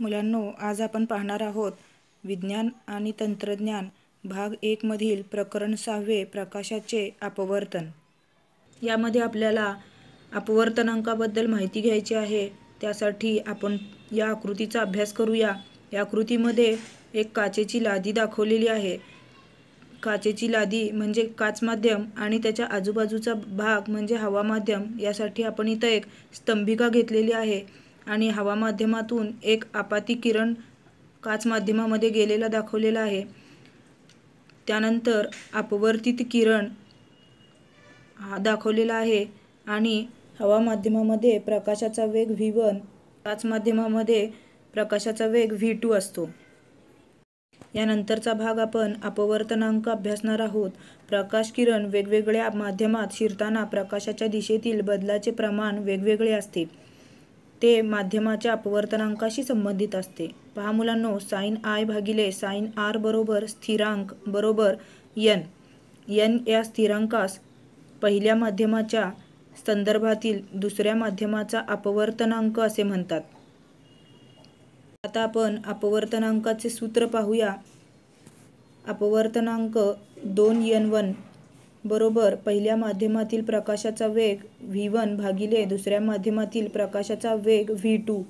मुलांनो आज आपण पाहणार आहोत विज्ञान आणि तंत्रज्ञान भाग एकमधील प्रकरण सहावे प्रकाशाचे अपवर्तन यामध्ये आपल्याला अपवर्तनांकाबद्दल माहिती घ्यायची आहे त्यासाठी आपण या आकृतीचा अभ्यास करूया या आकृतीमध्ये एक काचेची लादी दाखवलेली आहे काचेची लादी म्हणजे काच माध्यम आणि त्याच्या आजूबाजूचा भाग म्हणजे हवा माध्यम यासाठी आपण इथं एक स्तंभिका घेतलेली आहे आणि हवा माध्यमातून एक आपाती किरण काच माध्यमामध्ये गेलेला दाखवलेला आहे त्यानंतर अपवर्तित किरण हा दाखवलेला आहे आणि हवा माध्यमामध्ये प्रकाशाचा वेग व्ही वन काच माध्यमामध्ये प्रकाशाचा वेग व्ही टू असतो यानंतरचा भाग आपण अपवर्तनांक अभ्यासणार आहोत प्रकाश किरण वेगवेगळ्या माध्यमात शिरताना प्रकाशाच्या दिशेतील बदलाचे प्रमाण वेगवेगळे असते ते माध्यमाच्या अपवर्तनांकाशी संबंधित असते पहा मुलांनो साईन आय भागिले साईन आर बरोबर स्थिरांक बरोबर यन यन या स्थिरांकास पहिल्या माध्यमाच्या संदर्भातील दुसऱ्या माध्यमाचा अपवर्तनांक असे म्हणतात आता आपण अपवर्तनांकाचे सूत्र पाहूया अपवर्तनांक दोन यन वन बरोबर पहिल्या माध्यमातील प्रकाशाचा वेग व्ही वन भागिले दुसऱ्या माध्यमातील प्रकाशाचा वेग व्ही टू